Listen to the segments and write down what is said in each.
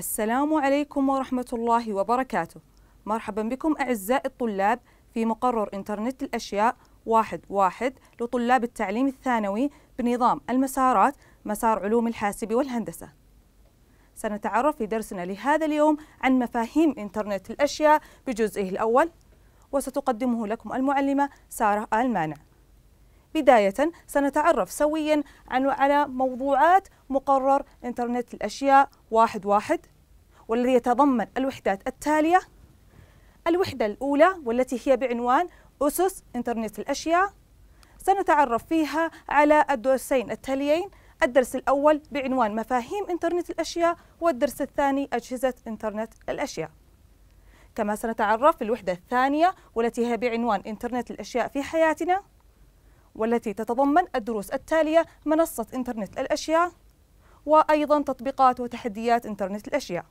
السلام عليكم ورحمة الله وبركاته مرحبا بكم أعزائي الطلاب في مقرر إنترنت الأشياء واحد واحد لطلاب التعليم الثانوي بنظام المسارات مسار علوم الحاسب والهندسة سنتعرف في درسنا لهذا اليوم عن مفاهيم إنترنت الأشياء بجزئه الأول وستقدمه لكم المعلمة سارة آل مانع بداية سنتعرف سويا عن على موضوعات مقرر إنترنت الأشياء واحد واحد والذي يتضمن الوحدات التالية الوحدة الأولى والتي هي بعنوان أسس إنترنت الأشياء سنتعرف فيها على الدرسين التاليين الدرس الأول بعنوان مفاهيم إنترنت الأشياء والدرس الثاني أجهزة إنترنت الأشياء كما سنتعرف في الوحدة الثانية والتي هي بعنوان إنترنت الأشياء في حياتنا والتي تتضمن الدروس التالية منصة إنترنت الأشياء وأيضا تطبيقات وتحديات إنترنت الأشياء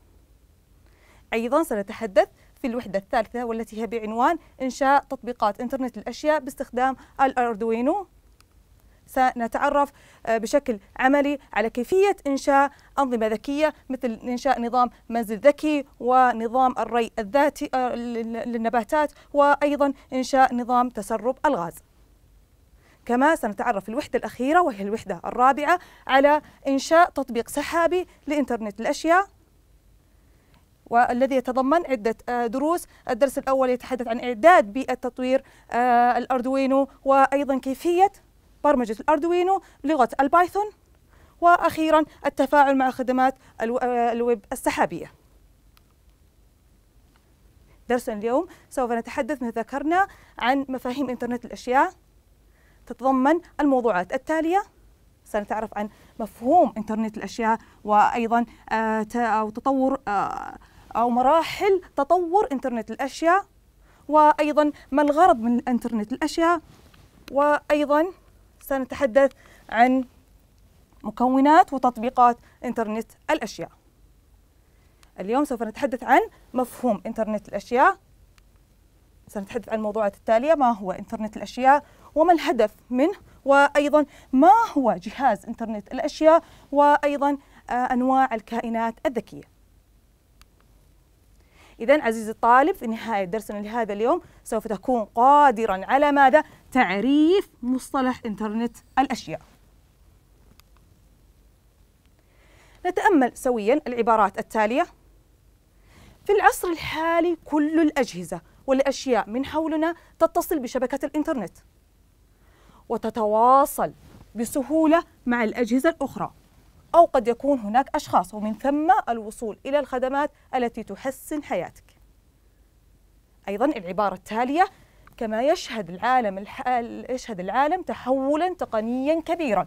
أيضا سنتحدث في الوحدة الثالثة والتي هي بعنوان إنشاء تطبيقات إنترنت الأشياء باستخدام الأردوينو سنتعرف آه، بشكل عملي على كيفية إنشاء أنظمة ذكية مثل إنشاء نظام منزل ذكي ونظام الري الذاتي آه، للنباتات وأيضا إنشاء نظام تسرب الغاز كما سنتعرف في الوحدة الأخيرة وهي الوحدة الرابعة على إنشاء تطبيق سحابي لإنترنت الأشياء والذي يتضمن عدة آه، دروس الدرس الأول يتحدث عن إعداد بيئة تطوير آه، الأردوينو وأيضا كيفية برمجة الأردوينو لغة البايثون وأخيرا التفاعل مع خدمات آه، الويب السحابية درسنا اليوم سوف نتحدث ما ذكرنا عن مفاهيم إنترنت الأشياء تتضمن الموضوعات التالية سنتعرف عن مفهوم إنترنت الأشياء وأيضا آه، أو تطور آه، أو مراحل تطور إنترنت الأشياء وأيضا ما الغرض من إنترنت الأشياء وأيضا سنتحدث عن مكونات وتطبيقات إنترنت الأشياء اليوم سوف نتحدث عن مفهوم إنترنت الأشياء سنتحدث عن الموضوعات التالية ما هو إنترنت الأشياء وما الهدف منه وأيضا ما هو جهاز إنترنت الأشياء وأيضا آه، أنواع الكائنات الذكية إذا عزيزي الطالب في نهاية درسنا لهذا اليوم سوف تكون قادرا على ماذا؟ تعريف مصطلح إنترنت الأشياء. نتأمل سويا العبارات التالية. في العصر الحالي كل الأجهزة والأشياء من حولنا تتصل بشبكة الإنترنت. وتتواصل بسهولة مع الأجهزة الأخرى أو قد يكون هناك أشخاص ومن ثم الوصول إلى الخدمات التي تحسن حياتك أيضا العبارة التالية كما يشهد العالم يشهد العالم تحولا تقنيا كبيرا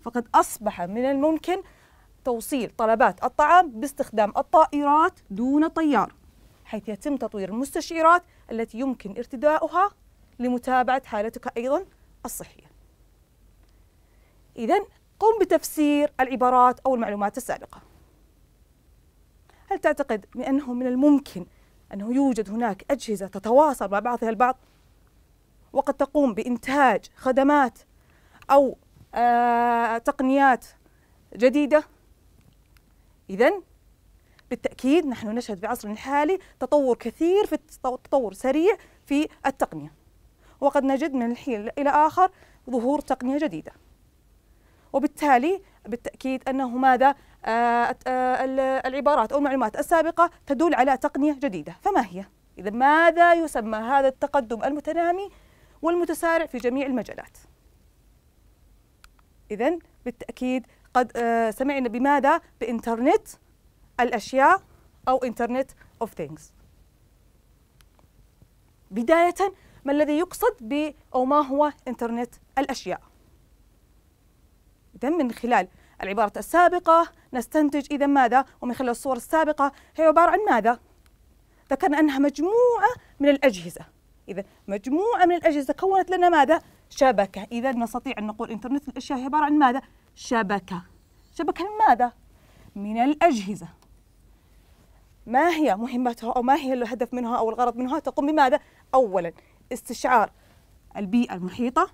فقد أصبح من الممكن توصيل طلبات الطعام باستخدام الطائرات دون طيار حيث يتم تطوير المستشيرات التي يمكن ارتداؤها لمتابعة حالتك أيضا الصحية إذا قم بتفسير العبارات أو المعلومات السابقة هل تعتقد بأنه من الممكن أنه يوجد هناك أجهزة تتواصل مع بعضها البعض وقد تقوم بإنتاج خدمات أو آه تقنيات جديدة إذا بالتأكيد نحن نشهد في عصرنا الحالي تطور كثير في التطور سريع في التقنية وقد نجد من الحين إلى آخر ظهور تقنية جديدة وبالتالي بالتأكيد أنه آه، ماذا آه، العبارات أو المعلومات السابقة تدل على تقنية جديدة فما هي؟ إذا ماذا يسمى هذا التقدم المتنامي والمتسارع في جميع المجالات؟ إذا بالتأكيد قد آه، سمعنا بماذا؟ بإنترنت الأشياء أو إنترنت أوف ثينجز بداية ما الذي يقصد ب أو ما هو إنترنت الأشياء إذا من خلال العبارة السابقة نستنتج إذا ماذا ومن خلال الصور السابقة هي عبارة عن ماذا ذكرنا أنها مجموعة من الأجهزة إذا مجموعة من الأجهزة كونت لنا ماذا شبكة إذا نستطيع أن نقول إنترنت الأشياء هي عبارة عن ماذا شبكة شبكة من ماذا من الأجهزة ما هي مهمتها أو ما هي الهدف منها أو الغرض منها تقوم بماذا أولا استشعار البيئة المحيطة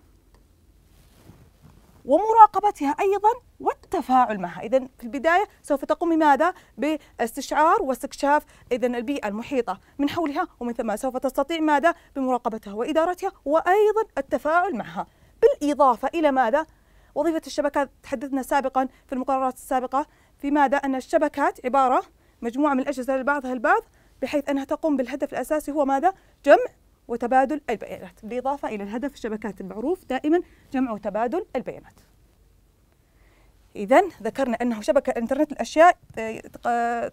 ومراقبتها أيضا والتفاعل معها إذا في البداية سوف تقوم بماذا باستشعار واستكشاف إذا البيئة المحيطة من حولها ومن ثم سوف تستطيع ماذا؟ بمراقبتها وإدارتها وأيضا التفاعل معها بالإضافة إلى ماذا؟ وظيفة الشبكات تحدثنا سابقا في المقررات السابقة في ماذا؟ أن الشبكات عبارة مجموعة من الأجهزة لبعضها البعض بحيث أنها تقوم بالهدف الأساسي هو ماذا؟ جمع وتبادل البيانات بالإضافة إلى الهدف الشبكات المعروف دائما جمع وتبادل البيانات إذا ذكرنا أنه شبكة إنترنت الأشياء آه،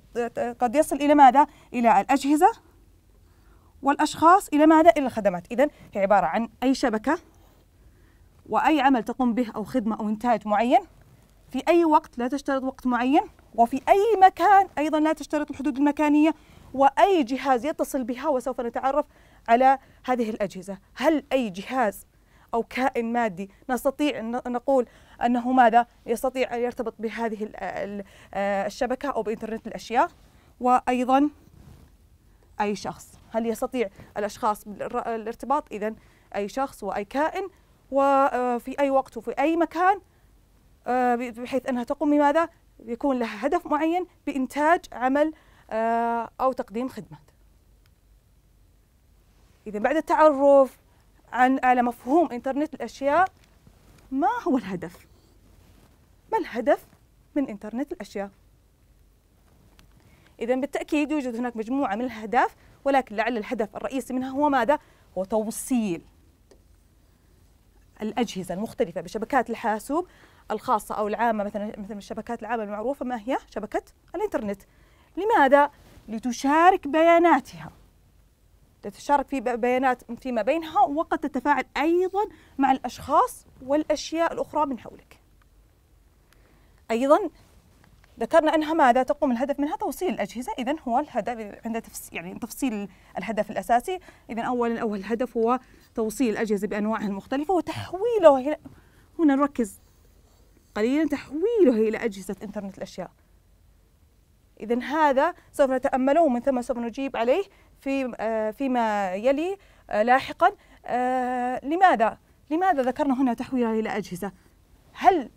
قد يصل إلى ماذا؟ إلى الأجهزة والأشخاص إلى ماذا؟ إلى الخدمات إذا هي عبارة عن أي شبكة وأي عمل تقوم به أو خدمة أو إنتاج معين في أي وقت لا تشترط وقت معين وفي أي مكان أيضا لا تشترط الحدود المكانية وأي جهاز يتصل بها وسوف نتعرف على هذه الأجهزة هل أي جهاز أو كائن مادي نستطيع أن نقول أنه ماذا يستطيع أن يرتبط بهذه آه، الشبكة أو بإنترنت الأشياء وأيضا أي شخص هل يستطيع الأشخاص الارتباط إذا أي شخص وأي كائن وفي آه، أي وقت وفي أي مكان آه، بحيث أنها تقوم بماذا يكون لها هدف معين بإنتاج عمل أو تقديم خدمات إذا بعد التعرف عن على مفهوم إنترنت الأشياء ما هو الهدف؟ ما الهدف من إنترنت الأشياء؟ إذا بالتأكيد يوجد هناك مجموعة من الأهداف ولكن لعل الهدف الرئيسي منها هو ماذا؟ هو توصيل الأجهزة المختلفة بشبكات الحاسوب الخاصة أو العامة مثلا مثل الشبكات العامة المعروفة ما هي؟ شبكة الإنترنت. لماذا؟ لتشارك بياناتها تتشارك في بيانات فيما بينها وقد تتفاعل أيضا مع الأشخاص والأشياء الأخرى من حولك أيضا ذكرنا أنها ماذا تقوم الهدف منها توصيل الأجهزة إذا هو الهدف عند تفصيل يعني تفصيل الهدف الأساسي إذا أولا أول هدف هو توصيل الأجهزة بأنواعها المختلفة وتحويله هنا نركز قليلا تحويله إلى أجهزة إنترنت الأشياء إذا هذا سوف نتأمله ومن ثم سوف نجيب عليه في آه، فيما يلي آه، لاحقا آه، لماذا لماذا ذكرنا هنا تحويلها إلى أجهزة هل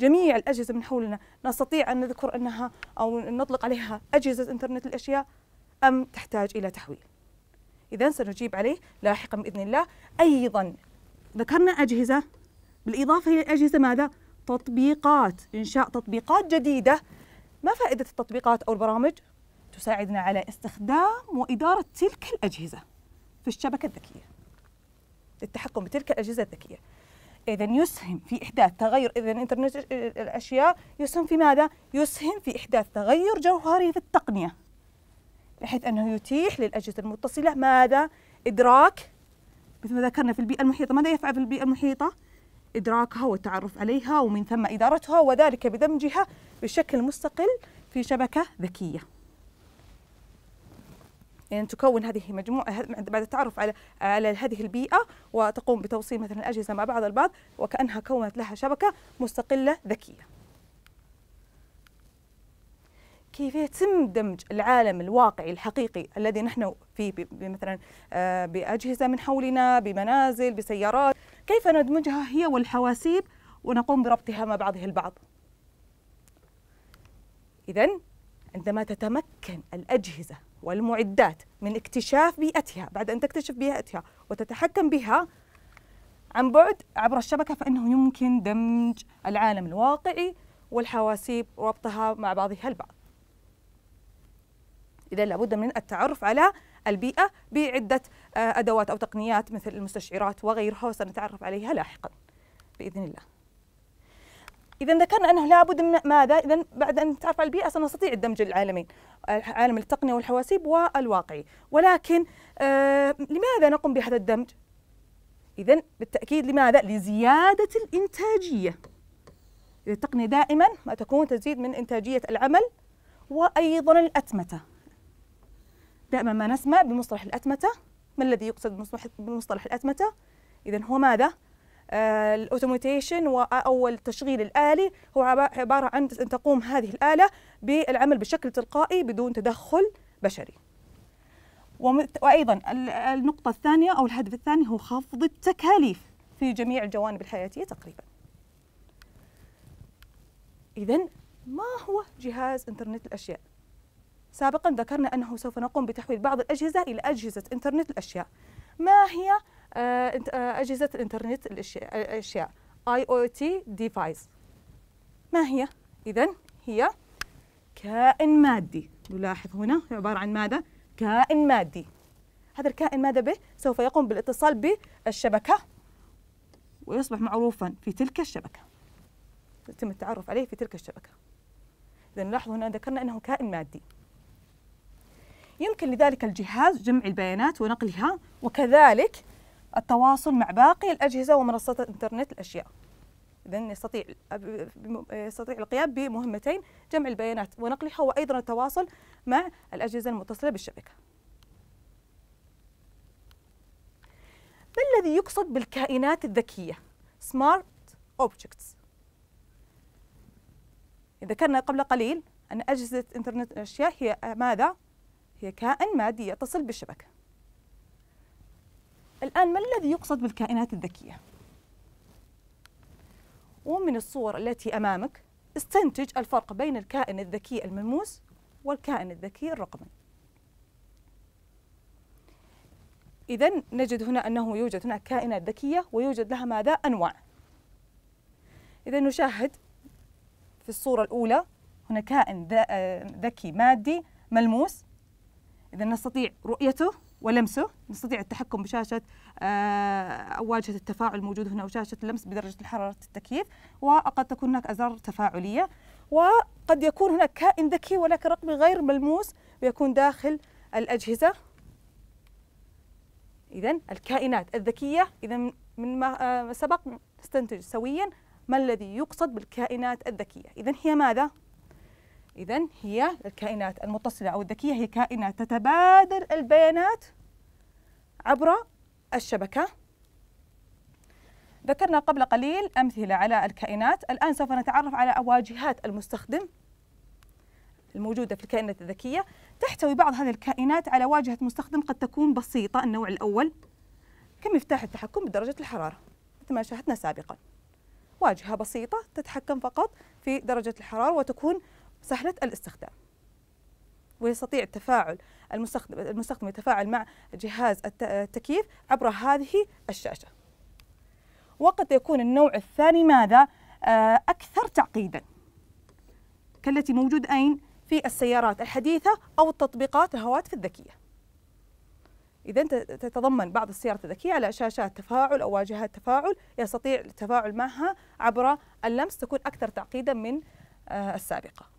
جميع الأجهزة من حولنا نستطيع أن نذكر أنها أو نطلق عليها أجهزة إنترنت الأشياء أم تحتاج إلى تحويل إذا سنجيب عليه لاحقا بإذن الله أيضا ذكرنا أجهزة بالإضافة إلى الأجهزة ماذا؟ تطبيقات إنشاء تطبيقات جديدة ما فائدة التطبيقات أو البرامج؟ تساعدنا على استخدام وإدارة تلك الأجهزة في الشبكة الذكية للتحكم بتلك الأجهزة الذكية إذا يسهم في إحداث تغير إذا إنترنت الأشياء يسهم في ماذا؟ يسهم في إحداث تغير جوهري في التقنية بحيث أنه يتيح للأجهزة المتصلة ماذا؟ إدراك مثل ما ذكرنا في البيئة المحيطة ماذا يفعل في البيئة المحيطة؟ إدراكها والتعرف عليها ومن ثم إدارتها وذلك بدمجها بشكل مستقل في شبكة ذكية يعني تكون هذه مجموعة بعد التعرف على على هذه البيئة وتقوم بتوصيل مثلا الأجهزة مع بعض البعض وكأنها كونت لها شبكة مستقلة ذكية كيف يتم دمج العالم الواقعي الحقيقي الذي نحن فيه مثلا آه، بأجهزة من حولنا بمنازل بسيارات كيف ندمجها هي والحواسيب ونقوم بربطها مع بعضها البعض إذا عندما تتمكن الأجهزة والمعدات من اكتشاف بيئتها بعد أن تكتشف بيئتها وتتحكم بها عن بعد عبر الشبكة فإنه يمكن دمج العالم الواقعي والحواسيب وربطها مع بعضها البعض إذا لابد من التعرف على البيئة بعدة آه، أدوات أو تقنيات مثل المستشعرات وغيرها وسنتعرف عليها لاحقا بإذن الله إذا ذكرنا أنه لابد من ماذا؟ إذا بعد أن نتعرف على البيئة سنستطيع الدمج العالمين، عالم التقنية والحواسيب والواقعي، ولكن آه لماذا نقوم بهذا الدمج؟ إذا بالتأكيد لماذا؟ لزيادة الإنتاجية. التقنية دائما ما تكون تزيد من إنتاجية العمل وأيضا الأتمتة. دائما ما نسمع بمصطلح الأتمتة ما الذي يقصد بمصطلح الأتمتة إذا هو ماذا آه، الاوتوميتيشن او التشغيل الالي هو عباره عن ان تقوم هذه الاله بالعمل بشكل تلقائي بدون تدخل بشري. وايضا النقطه الثانيه او الهدف الثاني هو خفض التكاليف في جميع الجوانب الحياتيه تقريبا. اذا ما هو جهاز انترنت الاشياء؟ سابقا ذكرنا أنه سوف نقوم بتحويل بعض الأجهزة إلى أجهزة إنترنت الأشياء ما هي آه، آه، أجهزة الإنترنت الأشياء اي او تي ديفايس ما هي؟ إذا هي كائن مادي نلاحظ هنا عبارة عن ماذا؟ كائن مادي هذا الكائن ماذا به؟ سوف يقوم بالاتصال بالشبكة ويصبح معروفا في تلك الشبكة يتم التعرف عليه في تلك الشبكة إذا نلاحظ هنا ذكرنا أنه كائن مادي يمكن لذلك الجهاز جمع البيانات ونقلها وكذلك التواصل مع باقي الأجهزة ومنصات الإنترنت الأشياء إذا يستطيع يستطيع القيام بمهمتين جمع البيانات ونقلها وأيضا التواصل مع الأجهزة المتصلة بالشبكة ما الذي يقصد بالكائنات الذكية Smart Objects ذكرنا قبل قليل أن أجهزة إنترنت الأشياء هي ماذا هي كائن مادي يتصل بالشبكة الآن ما الذي يقصد بالكائنات الذكية؟ ومن الصور التي أمامك استنتج الفرق بين الكائن الذكي الملموس والكائن الذكي الرقمي إذا نجد هنا أنه يوجد هناك كائنات ذكية ويوجد لها ماذا؟ أنواع إذا نشاهد في الصورة الأولى هنا كائن ذكي مادي ملموس إذا نستطيع رؤيته ولمسه نستطيع التحكم بشاشة آه، أو واجهة التفاعل الموجود هنا وشاشة اللمس بدرجة حراره التكييف وقد تكون هناك أزرار تفاعلية وقد يكون هناك كائن ذكي ولكن رقمي غير ملموس ويكون داخل الأجهزة إذا الكائنات الذكية إذا من ما آه، سبق نستنتج سويا ما الذي يقصد بالكائنات الذكية إذا هي ماذا؟ إذا هي الكائنات المتصلة أو الذكية هي كائنات تتبادل البيانات عبر الشبكة ذكرنا قبل قليل أمثلة على الكائنات الآن سوف نتعرف على واجهات المستخدم الموجودة في الكائنات الذكية تحتوي بعض هذه الكائنات على واجهة مستخدم قد تكون بسيطة النوع الأول كمفتاح التحكم بدرجة الحرارة مثل ما شاهدنا سابقا واجهة بسيطة تتحكم فقط في درجة الحرارة وتكون سهلة الاستخدام ويستطيع التفاعل المستخدم, المستخدم يتفاعل مع جهاز التكييف عبر هذه الشاشة وقد يكون النوع الثاني ماذا؟ آه، أكثر تعقيدا كالتي موجود أين؟ في السيارات الحديثة أو التطبيقات الهواتف الذكية إذا تتضمن بعض السيارات الذكية على شاشات تفاعل أو واجهات تفاعل يستطيع التفاعل معها عبر اللمس تكون أكثر تعقيدا من آه، السابقة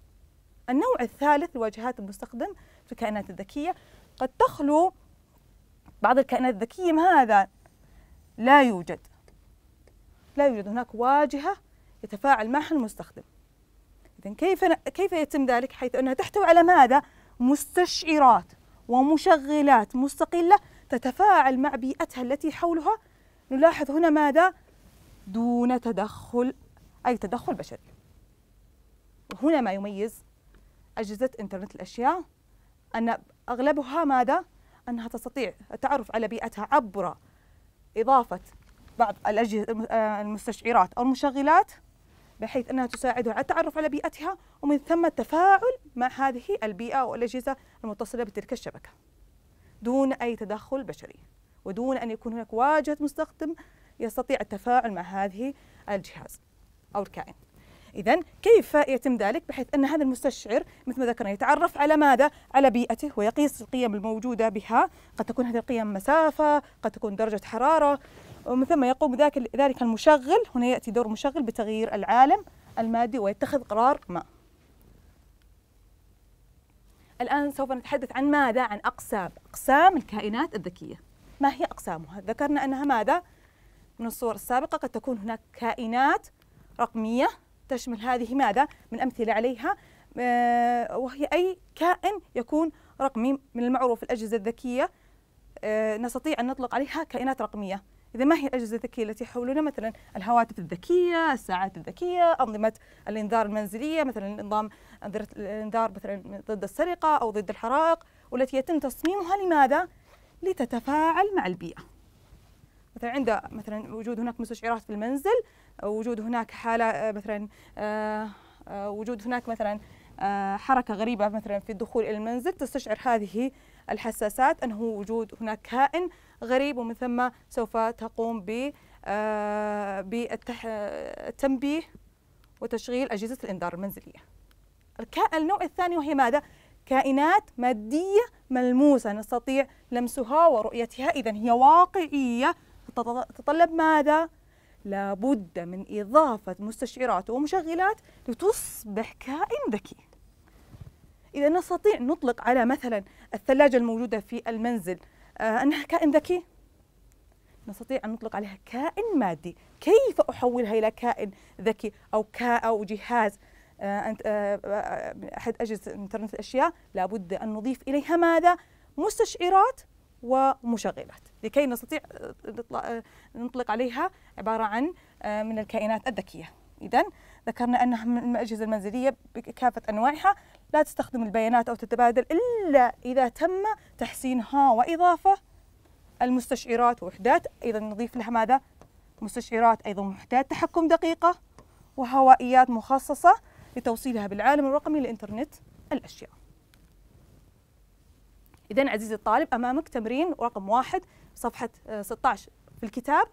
النوع الثالث لواجهات المستخدم في الكائنات الذكية قد تخلو بعض الكائنات الذكية من هذا لا يوجد لا يوجد هناك واجهة يتفاعل معها المستخدم إذا كيف كيف يتم ذلك حيث أنها تحتوي على ماذا؟ مستشعرات ومشغلات مستقلة تتفاعل مع بيئتها التي حولها نلاحظ هنا ماذا؟ دون تدخل أي تدخل بشري وهنا ما يميز أجهزة إنترنت الأشياء أن أغلبها ماذا؟ أنها تستطيع التعرف على بيئتها عبر إضافة بعض الأجهزة آه، المستشعرات أو المشغلات بحيث أنها تساعدها على التعرف على بيئتها ومن ثم التفاعل مع هذه البيئة والأجهزة المتصلة بتلك الشبكة دون أي تدخل بشري ودون أن يكون هناك واجهة مستخدم يستطيع التفاعل مع هذه الجهاز أو الكائن إذا كيف يتم ذلك بحيث أن هذا المستشعر مثل ما ذكرنا يتعرف على ماذا؟ على بيئته ويقيس القيم الموجودة بها قد تكون هذه القيم مسافة قد تكون درجة حرارة ومن ثم يقوم ذاك ذلك المشغل هنا يأتي دور المشغل بتغيير العالم المادي ويتخذ قرار ما الآن سوف نتحدث عن ماذا؟ عن أقسام أقسام الكائنات الذكية ما هي أقسامها؟ ذكرنا أنها ماذا؟ من الصور السابقة قد تكون هناك كائنات رقمية تشمل هذه ماذا من أمثلة عليها آه، وهي أي كائن يكون رقمي من المعروف الأجهزة الذكية آه، نستطيع أن نطلق عليها كائنات رقمية إذا ما هي الأجهزة الذكية التي حولنا مثلا الهواتف الذكية، الساعات الذكية، أنظمة الإنذار المنزلية مثلا نظام الإنذار مثلا ضد السرقة أو ضد الحرائق والتي يتم تصميمها لماذا؟ لتتفاعل مع البيئة. مثلا عنده مثلا وجود هناك مستشعرات في المنزل وجود هناك حاله آه، مثلا آه، آه، وجود هناك مثلا حركه غريبه مثلا في الدخول الى المنزل تستشعر هذه الحساسات انه وجود هناك كائن غريب ومن ثم سوف تقوم ب بالتنبيه وتشغيل اجهزه الانذار المنزليه. النوع الثاني وهي ماذا؟ كائنات ماديه ملموسه نستطيع لمسها ورؤيتها اذا هي واقعيه تتطلب ماذا؟ لابد من إضافة مستشعرات ومشغلات لتصبح كائن ذكي إذا نستطيع نطلق على مثلا الثلاجة الموجودة في المنزل آه، أنها كائن ذكي نستطيع أن نطلق عليها كائن مادي كيف أحولها إلى كائن ذكي أو كا أو جهاز آه، آه، أحد أجهزة إنترنت الأشياء لابد أن نضيف إليها ماذا مستشعرات ومشغلات لكي نستطيع آه، آه، نطلق عليها عبارة عن آه، من الكائنات الذكية إذا ذكرنا أنها من الأجهزة المنزلية بكافة أنواعها لا تستخدم البيانات أو تتبادل إلا إذا تم تحسينها وإضافة المستشعرات ووحدات أيضا نضيف لها ماذا؟ مستشعرات أيضا وحدات تحكم دقيقة وهوائيات مخصصة لتوصيلها بالعالم الرقمي لإنترنت الأشياء إذا عزيزي الطالب أمامك تمرين رقم واحد صفحة 16 آه، في الكتاب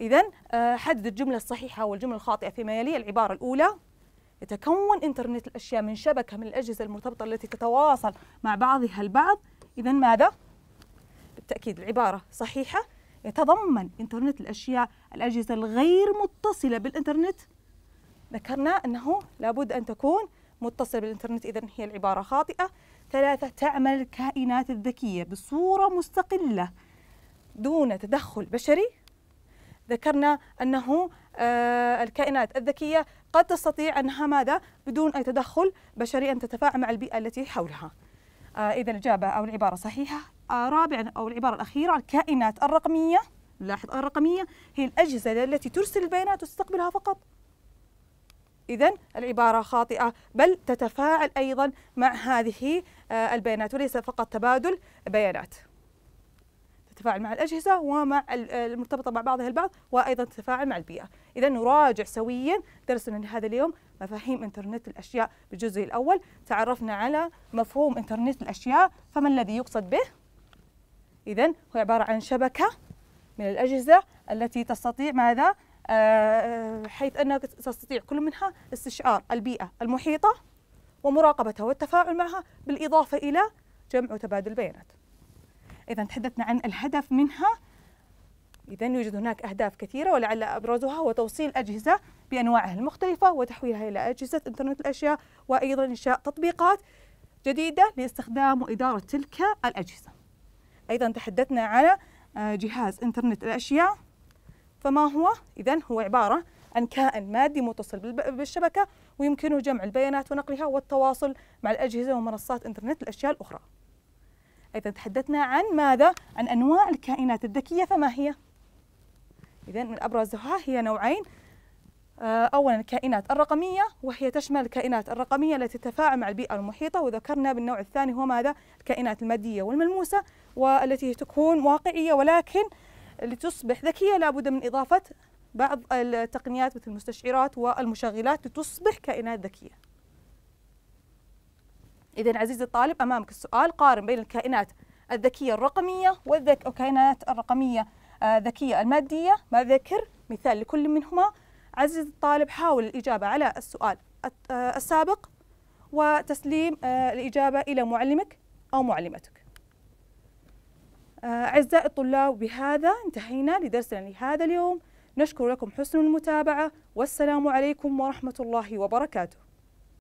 إذا آه، حدد الجملة الصحيحة والجملة الخاطئة فيما يلي العبارة الأولى يتكون إنترنت الأشياء من شبكة من الأجهزة المرتبطة التي تتواصل مع بعضها البعض إذا ماذا؟ بالتأكيد العبارة صحيحة يتضمن إنترنت الأشياء الأجهزة الغير متصلة بالإنترنت ذكرنا أنه لابد أن تكون متصلة بالإنترنت إذا هي العبارة خاطئة ثلاثة تعمل الكائنات الذكية بصورة مستقلة دون تدخل بشري ذكرنا أنه آه، الكائنات الذكية قد تستطيع أنها ماذا بدون أي تدخل بشري أن تتفاعل مع البيئة التي حولها آه، إذا الإجابة أو العبارة صحيحة آه، رابعا أو العبارة الأخيرة الكائنات الرقمية لاحظ الرقمية هي الأجهزة التي ترسل البيانات وتستقبلها فقط إذا العبارة خاطئة بل تتفاعل أيضا مع هذه آه، البيانات وليس فقط تبادل بيانات تتفاعل مع الأجهزة ومع المرتبطة مع بعضها البعض وأيضا تتفاعل مع البيئة إذا نراجع سويا درسنا لهذا اليوم مفاهيم إنترنت الأشياء بالجزء الأول تعرفنا على مفهوم إنترنت الأشياء فما الذي يقصد به؟ إذا هو عبارة عن شبكة من الأجهزة التي تستطيع ماذا؟ آه، حيث أنها تستطيع كل منها استشعار البيئة المحيطة ومراقبتها والتفاعل معها بالإضافة إلى جمع وتبادل البيانات إذا تحدثنا عن الهدف منها إذا يوجد هناك أهداف كثيرة ولعل أبرزها هو توصيل الأجهزة بأنواعها المختلفة وتحويلها إلى أجهزة إنترنت الأشياء وأيضا إنشاء تطبيقات جديدة لاستخدام وإدارة تلك الأجهزة أيضا تحدثنا على آه، جهاز إنترنت الأشياء فما هو؟ إذا هو عبارة عن كائن مادي متصل بالشبكة ويمكنه جمع البيانات ونقلها والتواصل مع الأجهزة ومنصات إنترنت الأشياء الأخرى إذا تحدثنا عن ماذا؟ عن أنواع الكائنات الذكية فما هي؟ إذا من أبرزها هي نوعين آه، أولا الكائنات الرقمية وهي تشمل الكائنات الرقمية التي تتفاعل مع البيئة المحيطة وذكرنا بالنوع الثاني هو ماذا؟ الكائنات المادية والملموسة والتي تكون واقعية ولكن لتصبح ذكية لابد من إضافة بعض التقنيات مثل المستشعرات والمشغلات لتصبح كائنات ذكية إذا عزيزي الطالب أمامك السؤال قارن بين الكائنات الذكية الرقمية والذك والكائنات الرقمية الذكية آه، المادية ما ذكر مثال لكل منهما عزيزي الطالب حاول الإجابة على السؤال آه، السابق وتسليم آه، الإجابة إلى معلمك أو معلمتك أعزائي الطلاب بهذا انتهينا لدرسنا لهذا اليوم نشكر لكم حسن المتابعة والسلام عليكم ورحمة الله وبركاته